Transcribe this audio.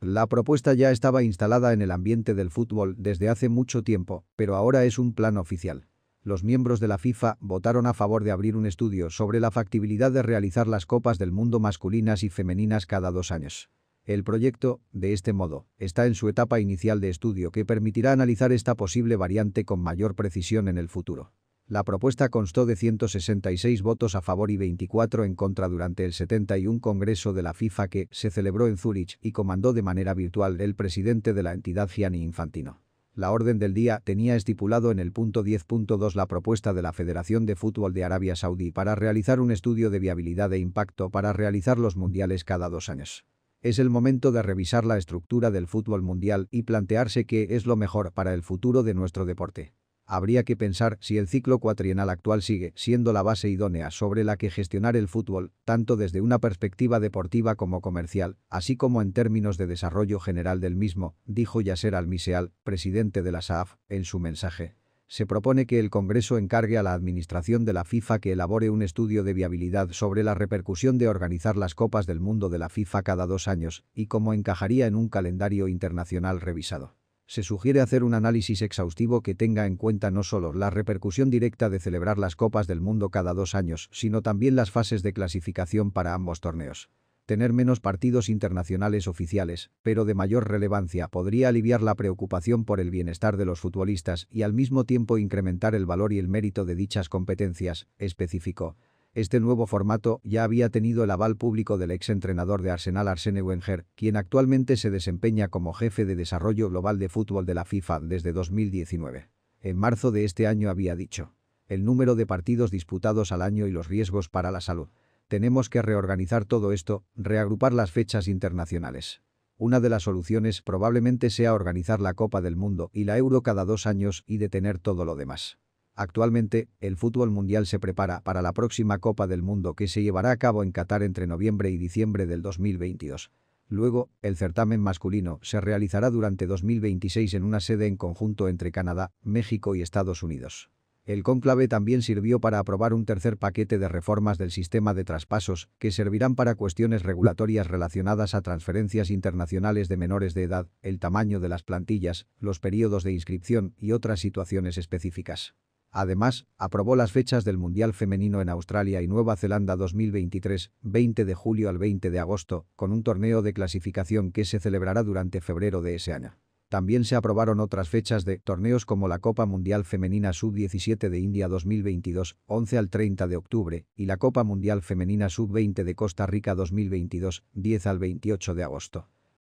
La propuesta ya estaba instalada en el ambiente del fútbol desde hace mucho tiempo, pero ahora es un plan oficial. Los miembros de la FIFA votaron a favor de abrir un estudio sobre la factibilidad de realizar las Copas del Mundo masculinas y femeninas cada dos años. El proyecto, de este modo, está en su etapa inicial de estudio que permitirá analizar esta posible variante con mayor precisión en el futuro. La propuesta constó de 166 votos a favor y 24 en contra durante el 71 Congreso de la FIFA que se celebró en Zurich y comandó de manera virtual el presidente de la entidad Gianni Infantino. La orden del día tenía estipulado en el punto 10.2 la propuesta de la Federación de Fútbol de Arabia Saudí para realizar un estudio de viabilidad e impacto para realizar los mundiales cada dos años. Es el momento de revisar la estructura del fútbol mundial y plantearse qué es lo mejor para el futuro de nuestro deporte. Habría que pensar si el ciclo cuatrienal actual sigue siendo la base idónea sobre la que gestionar el fútbol, tanto desde una perspectiva deportiva como comercial, así como en términos de desarrollo general del mismo, dijo Yasser Almiseal, presidente de la SAF, en su mensaje se propone que el Congreso encargue a la Administración de la FIFA que elabore un estudio de viabilidad sobre la repercusión de organizar las Copas del Mundo de la FIFA cada dos años y cómo encajaría en un calendario internacional revisado se sugiere hacer un análisis exhaustivo que tenga en cuenta no solo la repercusión directa de celebrar las Copas del Mundo cada dos años, sino también las fases de clasificación para ambos torneos. Tener menos partidos internacionales oficiales, pero de mayor relevancia, podría aliviar la preocupación por el bienestar de los futbolistas y al mismo tiempo incrementar el valor y el mérito de dichas competencias, específico. Este nuevo formato ya había tenido el aval público del exentrenador de Arsenal Arsene Wenger, quien actualmente se desempeña como jefe de desarrollo global de fútbol de la FIFA desde 2019. En marzo de este año había dicho el número de partidos disputados al año y los riesgos para la salud. Tenemos que reorganizar todo esto, reagrupar las fechas internacionales. Una de las soluciones probablemente sea organizar la Copa del Mundo y la Euro cada dos años y detener todo lo demás. Actualmente, el fútbol mundial se prepara para la próxima Copa del Mundo que se llevará a cabo en Qatar entre noviembre y diciembre del 2022. Luego, el certamen masculino se realizará durante 2026 en una sede en conjunto entre Canadá, México y Estados Unidos. El cónclave también sirvió para aprobar un tercer paquete de reformas del sistema de traspasos que servirán para cuestiones regulatorias relacionadas a transferencias internacionales de menores de edad, el tamaño de las plantillas, los periodos de inscripción y otras situaciones específicas. Además, aprobó las fechas del Mundial Femenino en Australia y Nueva Zelanda 2023, 20 de julio al 20 de agosto, con un torneo de clasificación que se celebrará durante febrero de ese año. También se aprobaron otras fechas de torneos como la Copa Mundial Femenina Sub-17 de India 2022, 11 al 30 de octubre, y la Copa Mundial Femenina Sub-20 de Costa Rica 2022, 10 al 28 de agosto.